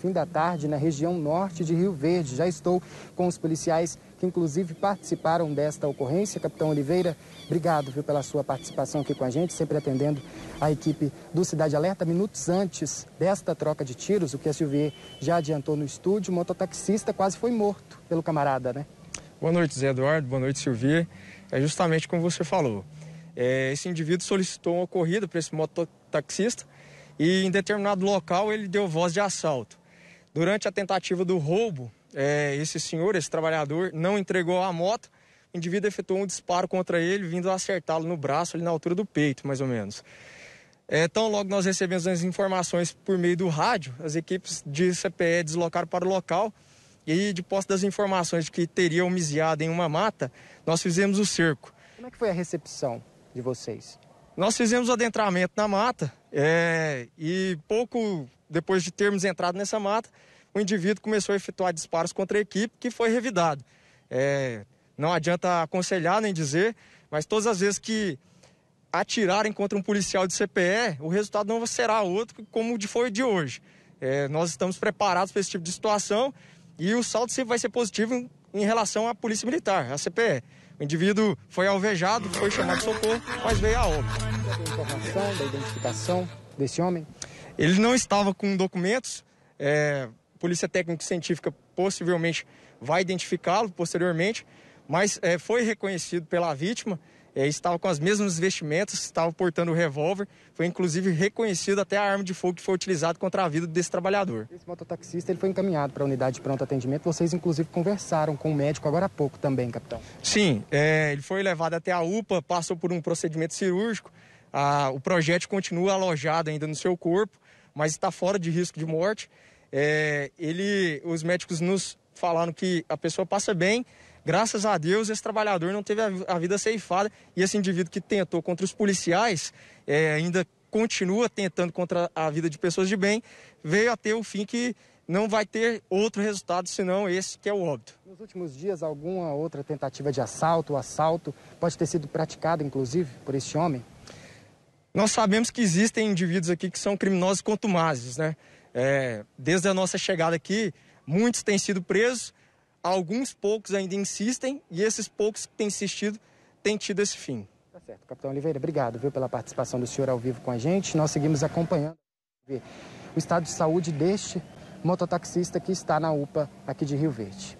fim da tarde na região norte de Rio Verde. Já estou com os policiais que, inclusive, participaram desta ocorrência. Capitão Oliveira, obrigado viu, pela sua participação aqui com a gente, sempre atendendo a equipe do Cidade Alerta. Minutos antes desta troca de tiros, o que a Silvia já adiantou no estúdio, o mototaxista quase foi morto pelo camarada, né? Boa noite, Zé Eduardo. Boa noite, Silvia. É justamente como você falou. É, esse indivíduo solicitou uma corrida para esse mototaxista e em determinado local ele deu voz de assalto. Durante a tentativa do roubo, é, esse senhor, esse trabalhador, não entregou a moto. O indivíduo efetuou um disparo contra ele, vindo acertá-lo no braço, ali na altura do peito, mais ou menos. É, logo nós recebemos as informações por meio do rádio, as equipes de CPE deslocaram para o local e, de posse das informações de que teria um miseado em uma mata, nós fizemos o cerco. Como é que foi a recepção de vocês? Nós fizemos o adentramento na mata, é, e pouco depois de termos entrado nessa mata, o indivíduo começou a efetuar disparos contra a equipe, que foi revidado. É, não adianta aconselhar nem dizer, mas todas as vezes que atirarem contra um policial de CPE, o resultado não será outro como foi de hoje. É, nós estamos preparados para esse tipo de situação e o saldo sempre vai ser positivo em relação à Polícia Militar, a CPE. O indivíduo foi alvejado, foi chamado de socorro, mas veio a óbito. Tem informação da identificação desse homem? Ele não estava com documentos. É, Polícia Técnica Científica possivelmente vai identificá-lo posteriormente, mas é, foi reconhecido pela vítima. É, estava com os mesmos vestimentos, estava portando o revólver, foi inclusive reconhecido até a arma de fogo que foi utilizada contra a vida desse trabalhador. Esse mototaxista ele foi encaminhado para a unidade de pronto atendimento, vocês inclusive conversaram com o médico agora há pouco também, capitão. Sim, é, ele foi levado até a UPA, passou por um procedimento cirúrgico, a, o projeto continua alojado ainda no seu corpo, mas está fora de risco de morte. É, ele, os médicos nos falaram que a pessoa passa bem, Graças a Deus, esse trabalhador não teve a vida ceifada e esse indivíduo que tentou contra os policiais, é, ainda continua tentando contra a vida de pessoas de bem, veio a ter o fim que não vai ter outro resultado senão esse que é o óbito. Nos últimos dias, alguma outra tentativa de assalto, assalto, pode ter sido praticado inclusive, por esse homem? Nós sabemos que existem indivíduos aqui que são criminosos contumazes, né? É, desde a nossa chegada aqui, muitos têm sido presos Alguns poucos ainda insistem e esses poucos que têm insistido têm tido esse fim. Tá certo. Capitão Oliveira, obrigado viu, pela participação do senhor ao vivo com a gente. Nós seguimos acompanhando o estado de saúde deste mototaxista que está na UPA aqui de Rio Verde.